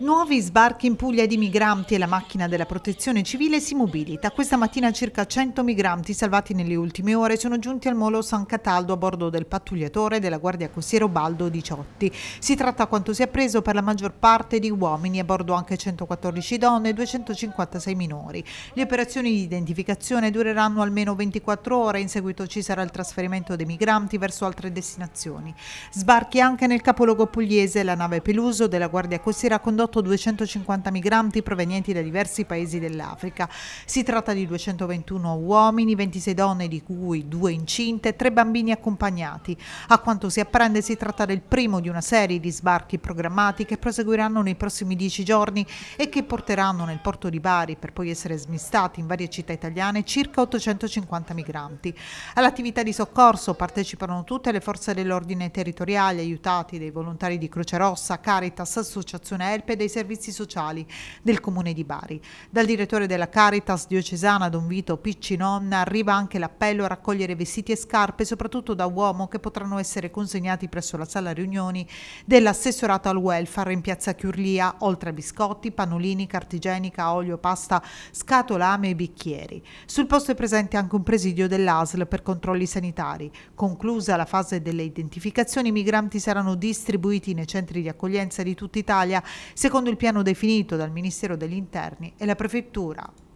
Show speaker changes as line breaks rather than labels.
Nuovi sbarchi in Puglia di migranti e la macchina della protezione civile si mobilita. Questa mattina circa 100 migranti salvati nelle ultime ore sono giunti al molo San Cataldo a bordo del pattugliatore della Guardia Costiera Baldo 18. Si tratta quanto si è preso per la maggior parte di uomini, a bordo anche 114 donne e 256 minori. Le operazioni di identificazione dureranno almeno 24 ore, in seguito ci sarà il trasferimento dei migranti verso altre destinazioni. Sbarchi anche nel capoluogo pugliese, la nave Peluso della Guardia Costiera condotta condotto 250 migranti provenienti da diversi paesi dell'Africa. Si tratta di 221 uomini, 26 donne di cui due incinte, e tre bambini accompagnati. A quanto si apprende si tratta del primo di una serie di sbarchi programmati che proseguiranno nei prossimi dieci giorni e che porteranno nel porto di Bari per poi essere smistati in varie città italiane circa 850 migranti. All'attività di soccorso partecipano tutte le forze dell'ordine territoriale aiutati dai volontari di Croce Rossa, Caritas, Associazione Elpe dei servizi sociali del Comune di Bari. Dal direttore della Caritas diocesana Don Vito Piccinonna arriva anche l'appello a raccogliere vestiti e scarpe, soprattutto da uomo, che potranno essere consegnati presso la sala riunioni dell'assessorato al welfare in piazza Chiurlia, oltre a biscotti, pannolini, cartigenica, olio, pasta, scatolame e bicchieri. Sul posto è presente anche un presidio dell'ASL per controlli sanitari. Conclusa la fase delle identificazioni, i migranti saranno distribuiti nei centri di accoglienza di tutta Italia, se Secondo il piano definito dal Ministero degli Interni e la Prefettura